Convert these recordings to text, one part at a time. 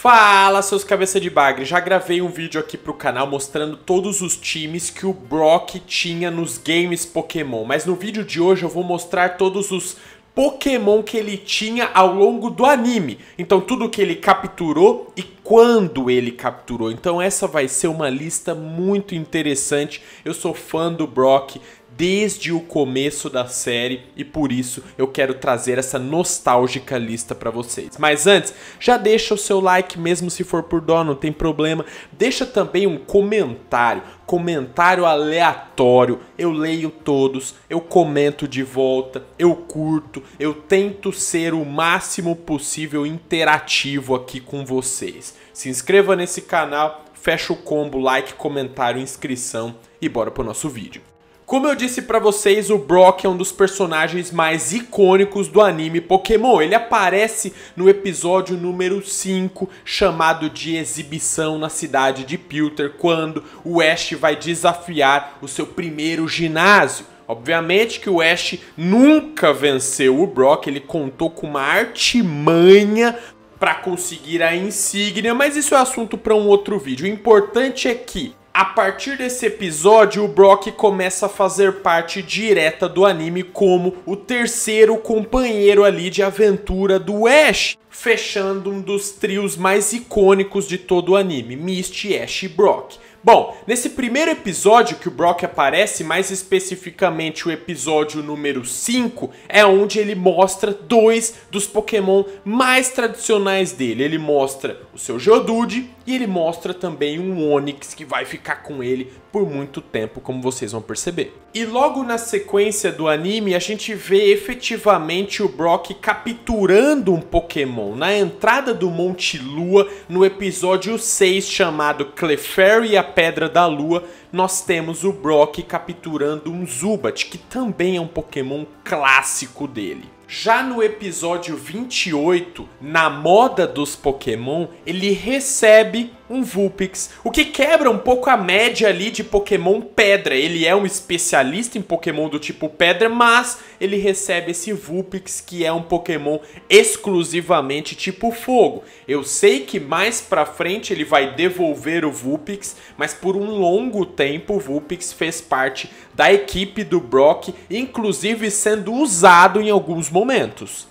Fala seus cabeça de bagre, já gravei um vídeo aqui pro canal mostrando todos os times que o Brock tinha nos games Pokémon, mas no vídeo de hoje eu vou mostrar todos os Pokémon que ele tinha ao longo do anime. Então tudo que ele capturou e quando ele capturou. Então essa vai ser uma lista muito interessante. Eu sou fã do Brock, desde o começo da série e por isso eu quero trazer essa nostálgica lista para vocês. Mas antes, já deixa o seu like mesmo se for por dó, não tem problema. Deixa também um comentário, comentário aleatório. Eu leio todos, eu comento de volta, eu curto, eu tento ser o máximo possível interativo aqui com vocês. Se inscreva nesse canal, fecha o combo like, comentário, inscrição e bora pro nosso vídeo. Como eu disse para vocês, o Brock é um dos personagens mais icônicos do anime Pokémon. Ele aparece no episódio número 5, chamado de Exibição na cidade de Pilter, quando o Ash vai desafiar o seu primeiro ginásio. Obviamente que o Ash nunca venceu o Brock, ele contou com uma artimanha para conseguir a insígnia, mas isso é assunto para um outro vídeo. O importante é que a partir desse episódio, o Brock começa a fazer parte direta do anime como o terceiro companheiro ali de aventura do Ash, fechando um dos trios mais icônicos de todo o anime, Misty, Ash e Brock. Bom, nesse primeiro episódio que o Brock aparece, mais especificamente o episódio número 5, é onde ele mostra dois dos Pokémon mais tradicionais dele. Ele mostra o seu Geodude e ele mostra também um Onix que vai ficar com ele por muito tempo, como vocês vão perceber. E logo na sequência do anime, a gente vê efetivamente o Brock capturando um Pokémon na entrada do Monte Lua, no episódio 6 chamado Clefairy e a Pedra da Lua, nós temos o Brock capturando um Zubat, que também é um Pokémon clássico dele. Já no episódio 28, na moda dos Pokémon, ele recebe um Vulpix, o que quebra um pouco a média ali de Pokémon Pedra. Ele é um especialista em Pokémon do tipo Pedra, mas ele recebe esse Vulpix que é um Pokémon exclusivamente tipo Fogo. Eu sei que mais pra frente ele vai devolver o Vulpix, mas por um longo tempo o Vulpix fez parte da equipe do Brock, inclusive sendo usado em alguns momentos.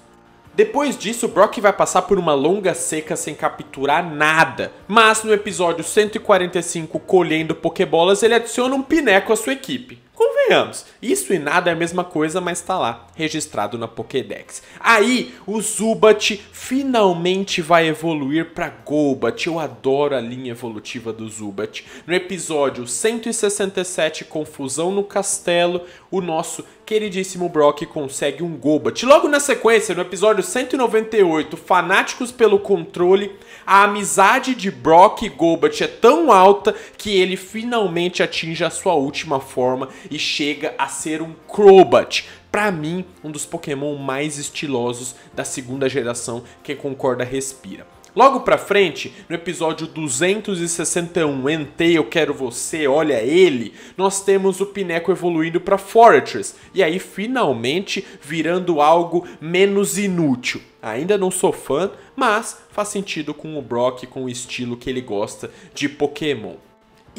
Depois disso, Brock vai passar por uma longa seca sem capturar nada, mas no episódio 145 Colhendo Pokébolas ele adiciona um pineco à sua equipe. Convenhamos, isso e nada é a mesma coisa, mas tá lá, registrado na Pokédex. Aí, o Zubat finalmente vai evoluir para Golbat. Eu adoro a linha evolutiva do Zubat. No episódio 167, Confusão no Castelo, o nosso queridíssimo Brock consegue um Gobat. Logo na sequência, no episódio 198, Fanáticos pelo Controle, a amizade de Brock e Gobat é tão alta que ele finalmente atinge a sua última forma e chega a ser um Crobat. Pra mim, um dos Pokémon mais estilosos da segunda geração, que concorda respira. Logo pra frente, no episódio 261 Entei Eu Quero Você, Olha Ele, nós temos o Pineco evoluindo pra Fortress, e aí finalmente virando algo menos inútil. Ainda não sou fã, mas faz sentido com o Brock, com o estilo que ele gosta de Pokémon.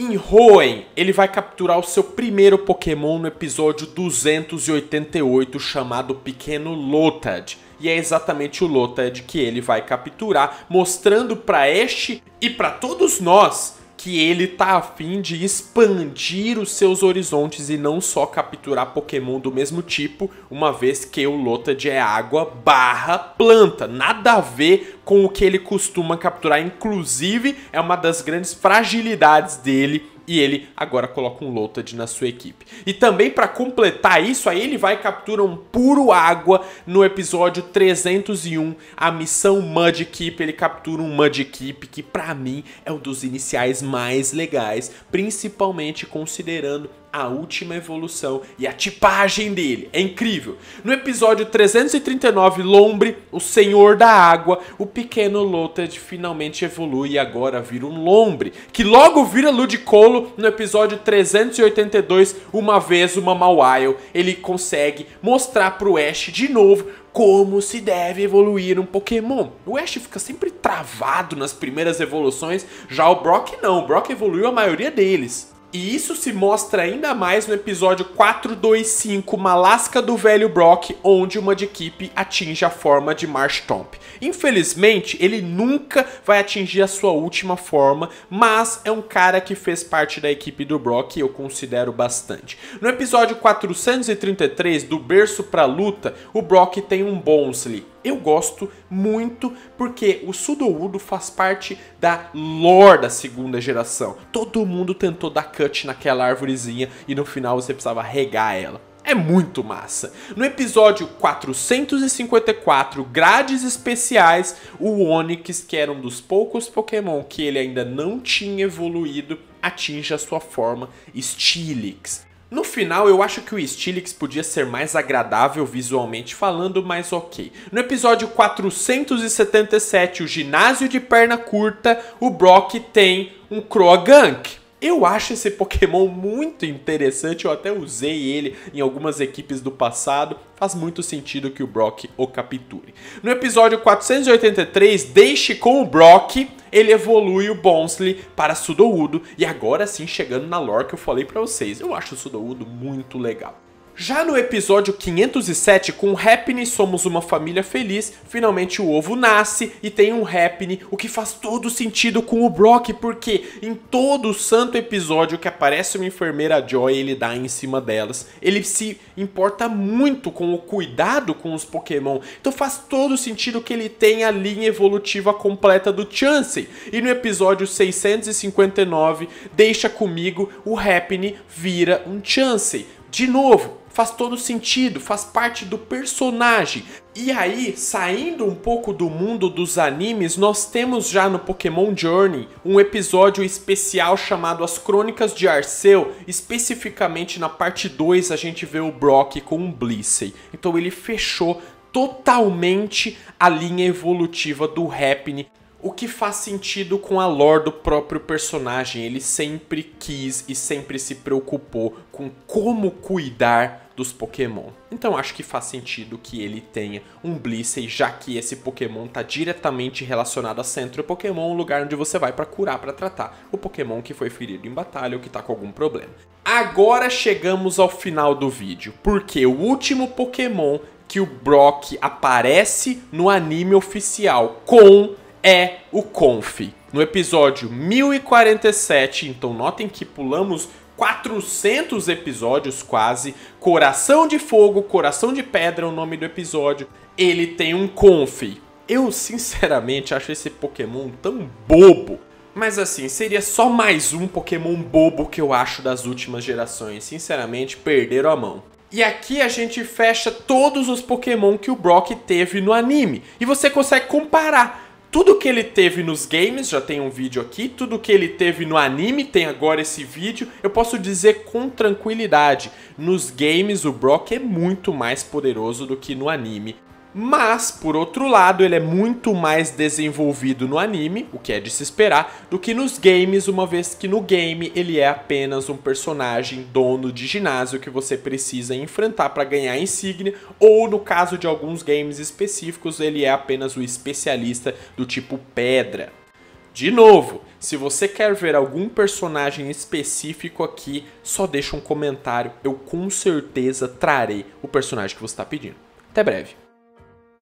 Em Hoenn, ele vai capturar o seu primeiro Pokémon no episódio 288 chamado Pequeno Lotad. E é exatamente o Lotad que ele vai capturar, mostrando para este e para todos nós que ele tá afim de expandir os seus horizontes e não só capturar Pokémon do mesmo tipo, uma vez que o Lotad é água barra planta. Nada a ver com o que ele costuma capturar, inclusive é uma das grandes fragilidades dele e ele agora coloca um Lotad na sua equipe. E também para completar isso, aí ele vai e captura um puro água no episódio 301, a missão Mud Keep, ele captura um Mud Keep que para mim é um dos iniciais mais legais, principalmente considerando a última evolução e a tipagem dele. É incrível. No episódio 339, Lombre, o Senhor da Água, o pequeno Lotad finalmente evolui e agora vira um Lombre, que logo vira Ludicolo no episódio 382, uma vez uma Mawile. Ele consegue mostrar pro Ash de novo como se deve evoluir um Pokémon. O Ash fica sempre travado nas primeiras evoluções, já o Brock não, o Brock evoluiu a maioria deles. E isso se mostra ainda mais no episódio 425, Malasca do Velho Brock, onde uma de equipe atinge a forma de Marshtomp. Infelizmente, ele nunca vai atingir a sua última forma, mas é um cara que fez parte da equipe do Brock e eu considero bastante. No episódio 433, do Berço pra Luta, o Brock tem um Bonsley, eu gosto muito porque o Sudowoodo faz parte da lore da segunda geração. Todo mundo tentou dar cut naquela árvorezinha e no final você precisava regar ela. É muito massa. No episódio 454, grades especiais, o Onix, que era um dos poucos Pokémon que ele ainda não tinha evoluído, atinge a sua forma Stilix. No final, eu acho que o Stilix podia ser mais agradável visualmente falando, mas ok. No episódio 477, o ginásio de perna curta, o Brock tem um Krogank. Eu acho esse Pokémon muito interessante, eu até usei ele em algumas equipes do passado, faz muito sentido que o Brock o capture. No episódio 483, deixe com o Brock, ele evolui o Bonsly para Sudowoodo e agora sim chegando na lore que eu falei pra vocês, eu acho o Sudowoodo muito legal. Já no episódio 507, com o Happiny Somos Uma Família Feliz, finalmente o ovo nasce e tem um Happiny, o que faz todo sentido com o Brock, porque em todo o santo episódio que aparece uma enfermeira Joy ele dá em cima delas. Ele se importa muito com o cuidado com os Pokémon, então faz todo sentido que ele tenha a linha evolutiva completa do Chansey. E no episódio 659, Deixa Comigo, o Happiny vira um Chansey. De novo, faz todo sentido, faz parte do personagem. E aí, saindo um pouco do mundo dos animes, nós temos já no Pokémon Journey um episódio especial chamado As Crônicas de Arceu. Especificamente na parte 2 a gente vê o Brock com o Blissey. Então ele fechou totalmente a linha evolutiva do Happiny o que faz sentido com a lore do próprio personagem. Ele sempre quis e sempre se preocupou com como cuidar dos Pokémon. Então acho que faz sentido que ele tenha um Blissey, já que esse Pokémon está diretamente relacionado a Centro Pokémon, o lugar onde você vai para curar, para tratar o Pokémon que foi ferido em batalha ou que está com algum problema. Agora chegamos ao final do vídeo, porque o último Pokémon que o Brock aparece no anime oficial com é o Conf. No episódio 1047, então notem que pulamos 400 episódios quase, Coração de Fogo, Coração de Pedra é o nome do episódio, ele tem um conf. Eu sinceramente acho esse Pokémon tão bobo. Mas assim, seria só mais um Pokémon bobo que eu acho das últimas gerações. Sinceramente, perderam a mão. E aqui a gente fecha todos os Pokémon que o Brock teve no anime. E você consegue comparar. Tudo que ele teve nos games, já tem um vídeo aqui, tudo que ele teve no anime, tem agora esse vídeo. Eu posso dizer com tranquilidade, nos games o Brock é muito mais poderoso do que no anime. Mas, por outro lado, ele é muito mais desenvolvido no anime, o que é de se esperar, do que nos games, uma vez que no game ele é apenas um personagem dono de ginásio que você precisa enfrentar para ganhar insígnia, ou no caso de alguns games específicos, ele é apenas o especialista do tipo pedra. De novo, se você quer ver algum personagem específico aqui, só deixa um comentário, eu com certeza trarei o personagem que você está pedindo. Até breve.